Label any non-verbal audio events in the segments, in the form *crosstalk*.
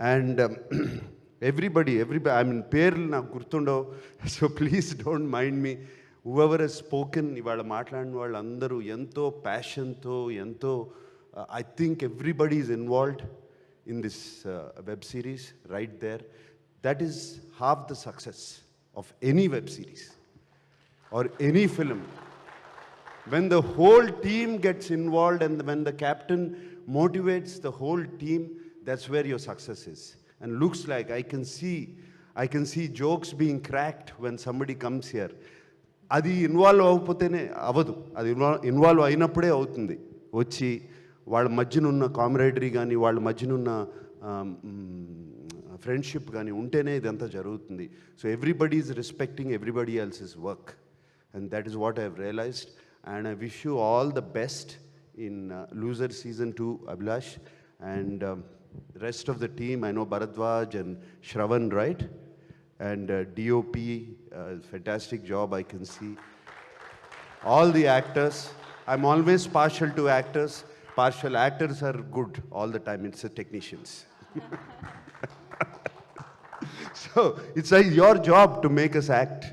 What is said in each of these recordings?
and um, *clears throat* everybody, everybody, I mean, Peril na Gurthundo, so please don't mind me. Whoever has spoken, Ivada Matlan, Andaru, Yanto, Passion, Yanto, I think everybody is involved in this uh, web series right there. That is half the success of any web series or any film. When the whole team gets involved and when the captain motivates the whole team, That's where your success is. And looks like I can see, I can see jokes being cracked when somebody comes here. అది involve అవ్వకపోతేనే అవ్వదు అది involve involve అయినప్పుడే అవుతుంది వచ్చి వాళ్ళ మధ్యన కామ్రేడరీ కానీ వాళ్ళ మధ్యన ఫ్రెండ్షిప్ కానీ ఉంటేనే ఇదంతా జరుగుతుంది so everybody is respecting everybody else is work and that is what I realized and I wish you all the best in loser season two Abhilash and rest of the team, I know Bharadwaj and Shravan, right? And uh, DOP, uh, fantastic job I can see. All the actors, I'm always partial to actors. Partial actors are good all the time, it's the technicians. *laughs* so it's like your job to make us act.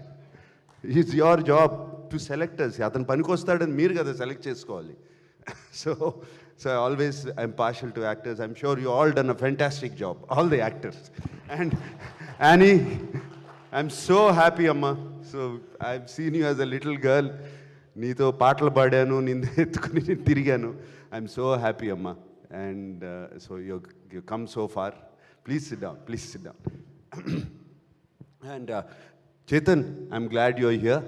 It's your job to selectors అతను పనికొస్తాడని మీరు కదా select చేసుకోవాలి so so I always am partial to actors. I'm sure you all done a fantastic job, all the actors. And Annie, I'm so happy, Amma. So I've seen you as a little girl. Neeto patla badyanu, ninde tiriganu. I'm so happy, Amma. And uh, so you've you come so far. Please sit down, please sit down. *clears throat* and uh, Chetan, I'm glad you're here.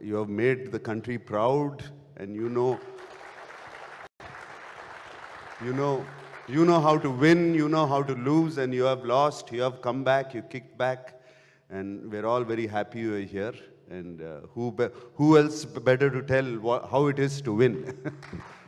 You have made the country proud and you know you know, you know how to win, you know how to lose, and you have lost, you have come back, you kicked back, and we're all very happy you're here. And uh, who, who else better to tell how it is to win? *laughs*